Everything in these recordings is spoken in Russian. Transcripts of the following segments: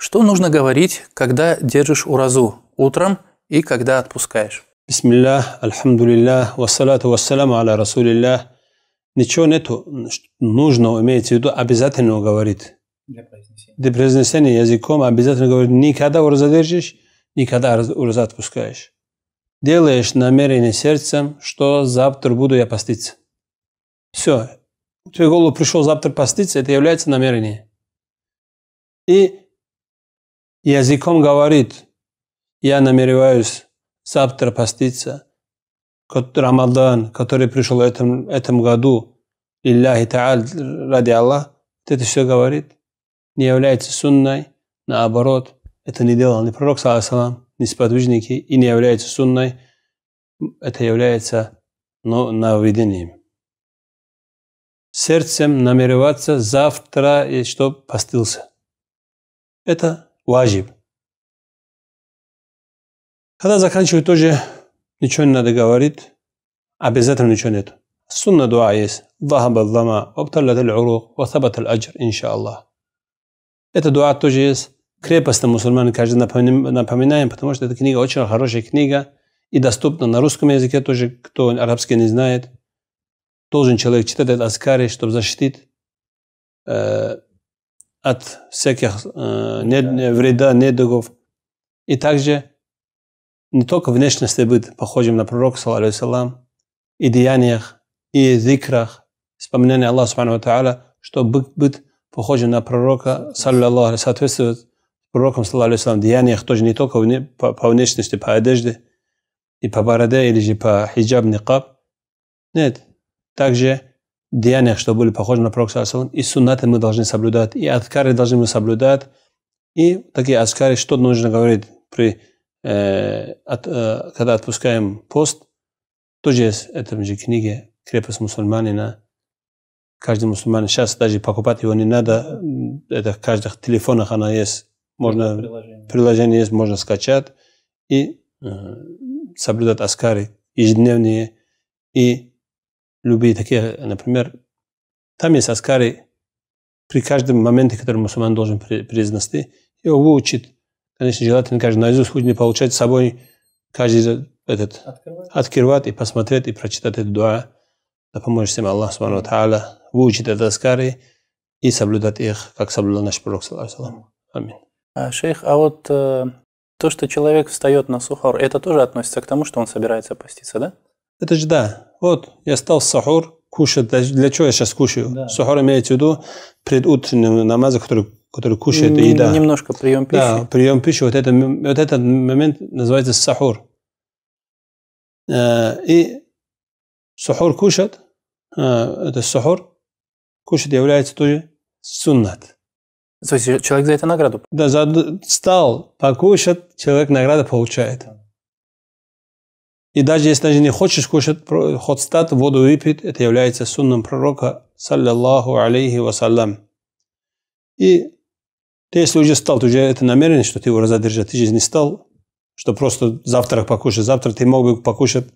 Что нужно говорить, когда держишь уразу утром и когда отпускаешь? Бисмиллах, альхамдулиллах, вассалату вассаламу аля расулиллах. Ничего нету нужно имеется в виду, обязательно говорить. Для произнесения. Для произнесения языком обязательно говорить. Никогда ураза держишь, никогда ураза отпускаешь. Делаешь намерение сердцем, что завтра буду я поститься. Все. В твою голову пришел завтра поститься, это является намерение. И языком говорит, я намереваюсь завтра поститься, Рамадан, который пришел в этом, этом году, Илляхи Тааль, ради Аллах, это все говорит, не является сунной, наоборот, это не делал ни пророк, салам, ни сподвижники, и не является сунной, это является ну, нововведением. Сердцем намереваться завтра, и чтобы постился. Это ваджиб. Когда заканчивает, тоже ничего не надо говорить. А Обязательно ничего нет. Сунна дуа есть. ذهب الظما وابتلت العروق وثبت الأجر إن شاء الله. Это дуа тоже есть. Крепость мусульман каждый напоминаем, потому что эта книга очень хорошая книга и доступна на русском языке тоже, кто арабский не знает. Должен человек читать этот аскари, чтобы защитить э, от всяких э, вреда, недугов. И также не только внешность быть похожим на пророка, салам, и деяниях, и зикрах, вспоминание Аллаха, Субхану чтобы быть, похожим на пророка, саллиллаху соответствовать пророкам, саллиллаху деяниях тоже не только вне, по, по внешности, по одежде, и по бороде, или же по хиджаб, никаб. Нет, также деяниях, что были похожи на пророка и суннаты мы должны соблюдать, и адкары должны мы соблюдать, и такие адкары, что нужно говорить при э, от, э, когда отпускаем пост, тоже есть в этом же книге «Крепость мусульманина». Каждый мусульманин сейчас даже покупать его не надо, это в каждых телефонах она есть, можно приложение, приложение есть, можно скачать и э, соблюдать аскары ежедневные и любые такие, например, там есть аскари, при каждом моменте, который мусульман должен произнести, его выучит. Конечно, желательно каждый наизусть хоть не получать с собой каждый этот открывать и посмотреть и прочитать эту дуа. Да поможет всем Аллах, Субхану Тааля, выучить это аскари и соблюдать их, как соблюдал наш пророк, саллаху Аминь. А, шейх, а вот э, то, что человек встает на сухор, это тоже относится к тому, что он собирается поститься, да? Это же да. Вот я стал сахур кушать. Для чего я сейчас кушаю? Да. Сахур имеется в виду предутреннего намаза, который, который кушает Н- еда. Немножко прием пищи. Да, прием пищи. Вот, это, вот этот момент называется сахур. Э, и сахур кушать, э, это сахур, кушать является тоже суннат. То есть человек за это награду? Да, за, стал покушать, человек награду получает. Да. И даже если даже не хочешь кушать, хоть стат, воду выпить, это является сунном пророка, саллиллаху алейхи вассалям. И ты, если уже стал, ты уже это намерен, что ты его задержать, ты же не стал, что просто завтрак покушать, завтра ты мог бы покушать.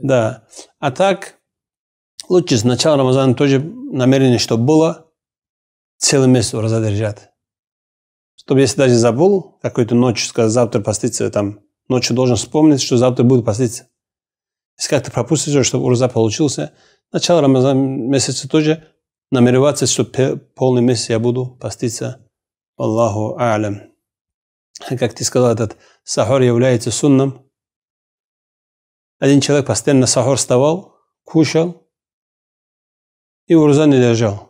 Да. А так, лучше с начала Рамазана тоже намерение, чтобы было, целый месяц его разодержать, Чтобы если даже забыл какую-то ночь, сказать, завтра поститься там ночью должен вспомнить, что завтра будет поститься. Если как-то пропустишь, чтобы урза получился, начало Рамазан месяца тоже намереваться, что полный месяц я буду поститься. Аллаху алям. Как ты сказал, этот сахар является сунном. Один человек постоянно сахар вставал, кушал и урза не держал.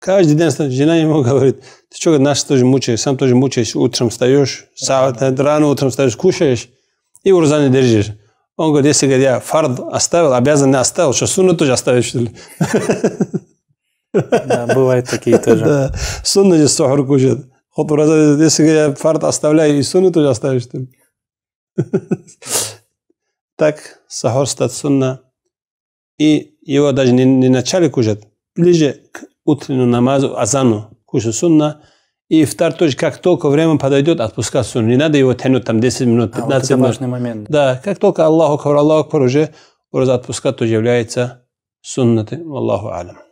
Каждый день жена ему говорит, ты что, наш тоже мучаешь, сам тоже мучаешь, утром встаешь, э, рано утром встаешь, кушаешь и урза держишь. Он говорит, если говорит, я фард оставил, обязан не оставил, что сунну тоже оставишь, что ли? Да, бывают такие тоже. Да, сунну же сухар кушает. Вот урза, если говорит, я фард оставляю, и сунну тоже оставишь, что ли? Так, сахар стат сунна. И его даже не, не начали кушать, ближе к утреннюю намазу, азану, кушать сунна. И втор тоже, как только время подойдет, отпускать сунну. Не надо его тянуть там 10 минут, 15 а, вот это минут. важный момент. Да, как только Аллаху Акбар, Аллах Акбар уже, уже отпускать тоже является суннатой. Аллаху Алям.